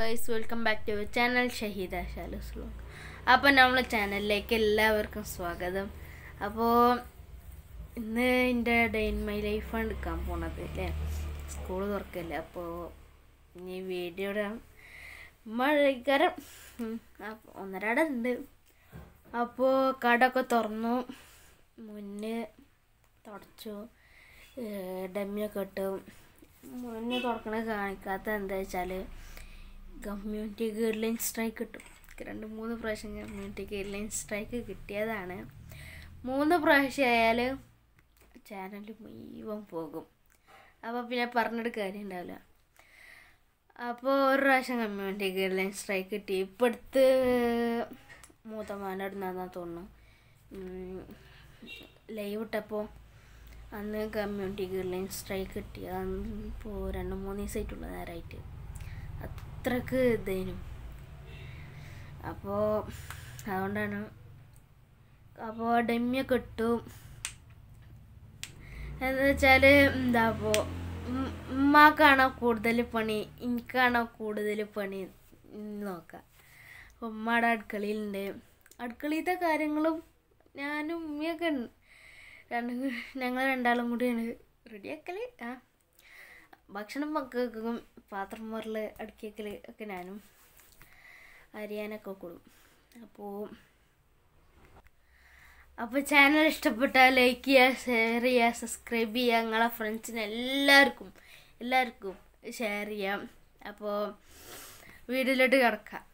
guys welcome back to channel Shaheeda Shalu's vlog അപ്പോൾ നമ്മളെ ചാനലിലേക്ക് എല്ലാവർക്കും സ്വാഗതം അപ്പോൾ ഇന്ന് എൻ്റെ ഡേ ഇൻ മൈ ലൈഫാണ് എടുക്കാൻ പോണത് അല്ലേ സ്കൂൾ തുറക്കല്ലേ അപ്പോൾ ഇനി വീഡിയോയുടെ മഴക്കാരം ഒന്നരാടെ ഉണ്ട് അപ്പോൾ കടമൊക്കെ തുറന്നു മുന്നേ തുടച്ചു ഡമ്മിയൊക്കെ ഇട്ടു മുന്നേ തുറക്കണത് കാണിക്കാത്ത എന്താ വെച്ചാൽ കമ്മ്യൂണിറ്റി ഗൈഡ്ലൈൻ സ്ട്രൈക്ക് കിട്ടും രണ്ട് മൂന്ന് പ്രാവശ്യം കമ്മ്യൂണിറ്റി ഗൈഡ്ലൈൻ സ്ട്രൈക്ക് കിട്ടിയതാണ് മൂന്ന് പ്രാവശ്യം ആയാൽ ചാനൽ മുഴുവൻ പോകും അപ്പോൾ പിന്നെ പറഞ്ഞിട്ട് കാര്യം ഉണ്ടാവില്ല അപ്പോൾ ഒരു പ്രാവശ്യം കമ്മ്യൂണിറ്റി ഗൈഡ്ലൈൻ സ്ട്രൈക്ക് കിട്ടി ഇപ്പം അടുത്ത് മൂത്തമാൻ്റെ അടുത്താണെന്നാ തോന്നുന്നു ലൈവ് ഇട്ടപ്പോൾ അന്ന് കമ്മ്യൂണിറ്റി ഗൈഡ്ലൈൻ സ്ട്രൈക്ക് കിട്ടി അന്ന് ഇപ്പോൾ രണ്ട് മൂന്ന് ദിവസമായിട്ടുള്ള നേരമായിട്ട് അത്രക്ക് ഇതേനും അപ്പോൾ അതുകൊണ്ടാണ് അപ്പോൾ ഡെമ്മിയൊക്കെ കിട്ടും എന്ന് വെച്ചാൽ എന്താ അപ്പോൾ ഉമ്മാക്കാണോ കൂടുതൽ പണി എനിക്കാണോ കൂടുതൽ പണി നോക്കാം അപ്പോൾ ഉമ്മയുടെ അടുക്കളയിലുണ്ട് അടുക്കളയിലത്തെ കാര്യങ്ങളും ഞാനും ഉമ്മയൊക്കെ രണ്ട് ഞങ്ങൾ രണ്ടാളും കൂടിയാണ് റെഡിയാക്കൽ ആ ഭക്ഷണം വെക്കും പാത്രം മറിൽ അടുക്കിയക്കൽ ഒക്കെ ഞാനും അരിയാനൊക്കെ കൂടും അപ്പോൾ അപ്പോൾ ചാനൽ ഇഷ്ടപ്പെട്ടാൽ ലൈക്ക് ചെയ്യുക ഷെയർ ചെയ്യുക സബ്സ്ക്രൈബ് ചെയ്യുക നിങ്ങളെ ഫ്രണ്ട്സിന് എല്ലാവർക്കും എല്ലാവർക്കും ഷെയർ ചെയ്യാം അപ്പോൾ വീഡിയോയിലോട്ട് കിടക്കാം